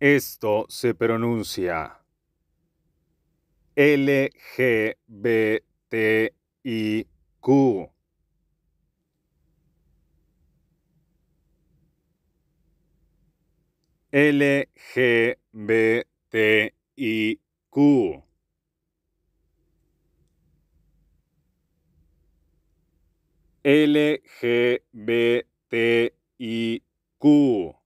Esto se pronuncia L-G-B-T-I-Q. L-G-B-T-I-Q. L-G-B-T-I-Q.